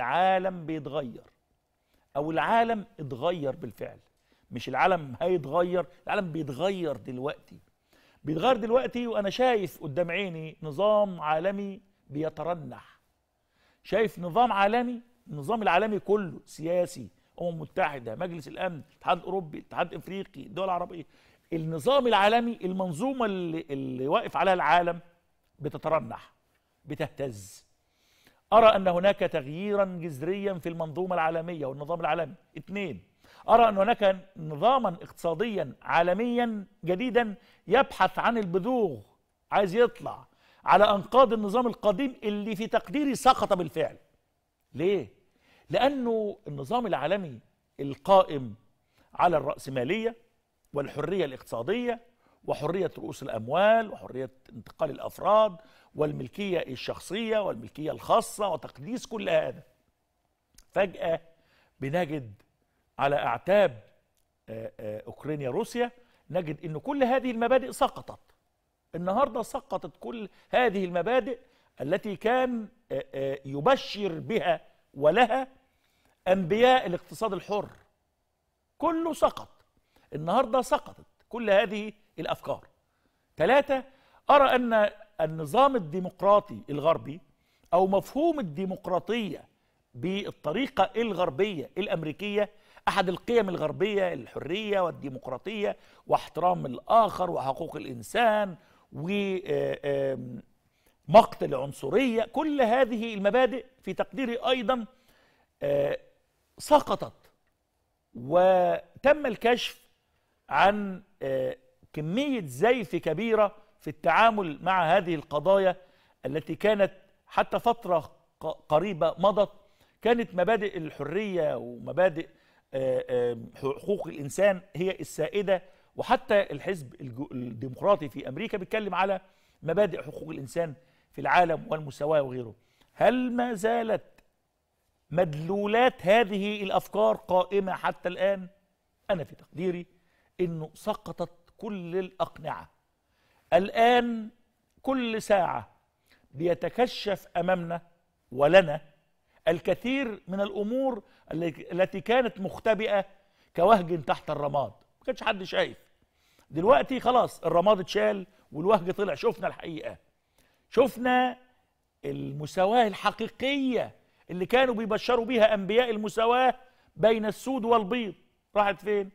العالم بيتغير او العالم اتغير بالفعل مش العالم هيتغير العالم بيتغير دلوقتي بيتغير دلوقتي وانا شايف قدام عيني نظام عالمي بيترنح شايف نظام عالمي النظام العالمي كله سياسي امم متحده مجلس الامن الاتحاد الاوروبي الاتحاد الافريقي الدول العربيه النظام العالمي المنظومه اللي, اللي واقف عليها العالم بتترنح بتهتز أرى أن هناك تغييرا جذريا في المنظومة العالمية والنظام العالمي اثنين أرى أن هناك نظاما اقتصاديا عالميا جديدا يبحث عن البذوغ عايز يطلع على أنقاض النظام القديم اللي في تقديري سقط بالفعل ليه؟ لأنه النظام العالمي القائم على الرأسمالية والحرية الاقتصادية وحرية رؤوس الأموال وحرية انتقال الأفراد والملكية الشخصية والملكية الخاصة وتقديس كل هذا فجأة بنجد على أعتاب آه، آه، أوكرانيا روسيا نجد أن كل هذه المبادئ سقطت النهاردة سقطت كل هذه المبادئ التي كان آه، يبشر بها ولها أنبياء الاقتصاد الحر كله سقط النهاردة سقطت كل هذه الأفكار ثلاثة أرى أن النظام الديمقراطي الغربي أو مفهوم الديمقراطية بالطريقة الغربية الأمريكية أحد القيم الغربية الحرية والديمقراطية واحترام الآخر وحقوق الإنسان ومقت آه، العنصرية كل هذه المبادئ في تقديري أيضا آه، سقطت وتم الكشف عن آه، كمية زيف كبيرة في التعامل مع هذه القضايا التي كانت حتى فترة قريبة مضت كانت مبادئ الحرية ومبادئ حقوق الإنسان هي السائدة وحتى الحزب الديمقراطي في أمريكا بيتكلم على مبادئ حقوق الإنسان في العالم والمساواة وغيره هل ما زالت مدلولات هذه الأفكار قائمة حتى الآن؟ أنا في تقديري أنه سقطت كل الأقنعة الآن كل ساعة بيتكشف أمامنا ولنا الكثير من الأمور التي كانت مختبئة كوهج تحت الرماد ما كانش حد شايف دلوقتي خلاص الرماد اتشال والوهج طلع شفنا الحقيقة شفنا المساواة الحقيقية اللي كانوا بيبشروا بيها أنبياء المساواة بين السود والبيض راحت فين؟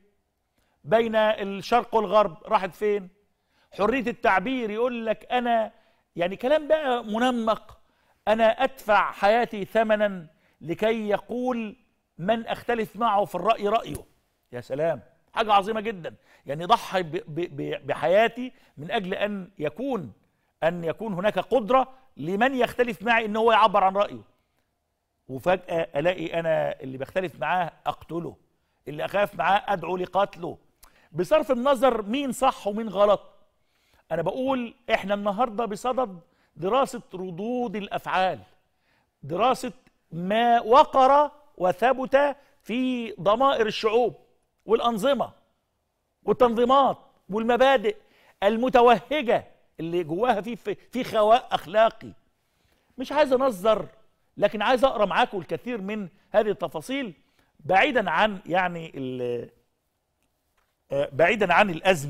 بين الشرق والغرب راحت فين حريه التعبير يقول لك انا يعني كلام بقى منمق انا ادفع حياتي ثمنا لكي يقول من اختلف معه في الراي رايه يا سلام حاجه عظيمه جدا يعني ضحي بحياتي من اجل ان يكون ان يكون هناك قدره لمن يختلف معي ان هو يعبر عن رايه وفجاه الاقي انا اللي بختلف معاه اقتله اللي اخاف معاه ادعو لقتله بصرف النظر مين صح ومين غلط انا بقول احنا النهارده بصدد دراسه ردود الافعال دراسه ما وقر وثبت في ضمائر الشعوب والانظمه والتنظيمات والمبادئ المتوهجه اللي جواها في في خواء اخلاقي مش عايز انظر لكن عايز اقرا معاكم الكثير من هذه التفاصيل بعيدا عن يعني آه، بعيدا عن الأزمة